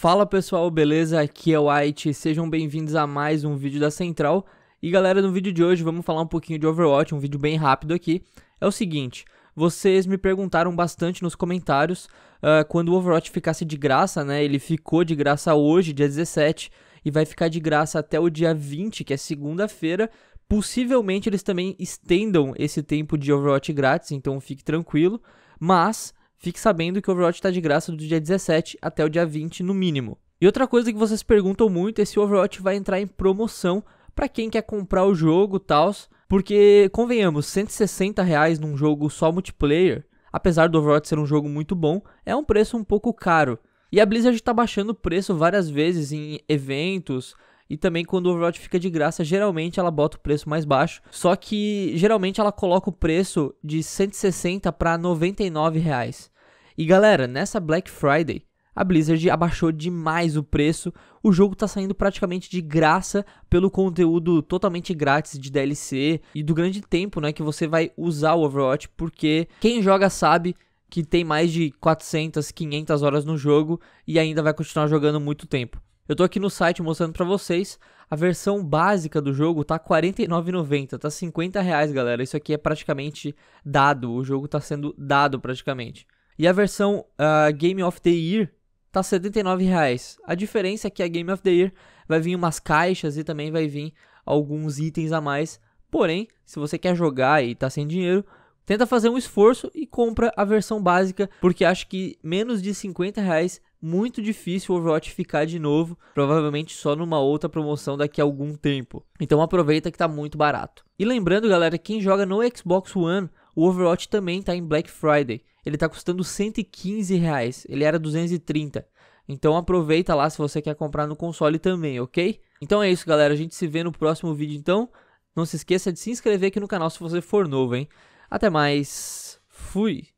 Fala pessoal, beleza? Aqui é o White, sejam bem-vindos a mais um vídeo da Central. E galera, no vídeo de hoje vamos falar um pouquinho de Overwatch, um vídeo bem rápido aqui. É o seguinte, vocês me perguntaram bastante nos comentários uh, quando o Overwatch ficasse de graça, né? Ele ficou de graça hoje, dia 17, e vai ficar de graça até o dia 20, que é segunda-feira. Possivelmente eles também estendam esse tempo de Overwatch grátis, então fique tranquilo. Mas Fique sabendo que o Overwatch está de graça do dia 17 até o dia 20 no mínimo. E outra coisa que vocês perguntam muito é se o Overwatch vai entrar em promoção para quem quer comprar o jogo, tal. porque convenhamos, 160 reais num jogo só multiplayer, apesar do Overwatch ser um jogo muito bom, é um preço um pouco caro. E a Blizzard está baixando o preço várias vezes em eventos, e também quando o Overwatch fica de graça, geralmente ela bota o preço mais baixo. Só que geralmente ela coloca o preço de 160 para 99 reais. E galera, nessa Black Friday, a Blizzard abaixou demais o preço. O jogo está saindo praticamente de graça pelo conteúdo totalmente grátis de DLC e do grande tempo, né, que você vai usar o Overwatch, porque quem joga sabe que tem mais de 400, 500 horas no jogo e ainda vai continuar jogando muito tempo. Eu tô aqui no site mostrando para vocês. A versão básica do jogo tá R$ 49,90, tá R$ reais, galera. Isso aqui é praticamente dado, o jogo tá sendo dado praticamente. E a versão uh, Game of the Year tá R$ 79 reais. A diferença é que a Game of the Year vai vir umas caixas e também vai vir alguns itens a mais. Porém, se você quer jogar e tá sem dinheiro, tenta fazer um esforço e compra a versão básica, porque acho que menos de R$ reais muito difícil o Overwatch ficar de novo, provavelmente só numa outra promoção daqui a algum tempo. Então aproveita que tá muito barato. E lembrando, galera, quem joga no Xbox One, o Overwatch também tá em Black Friday. Ele tá custando 115 reais, ele era 230. Então aproveita lá se você quer comprar no console também, ok? Então é isso, galera. A gente se vê no próximo vídeo, então. Não se esqueça de se inscrever aqui no canal se você for novo, hein? Até mais. Fui.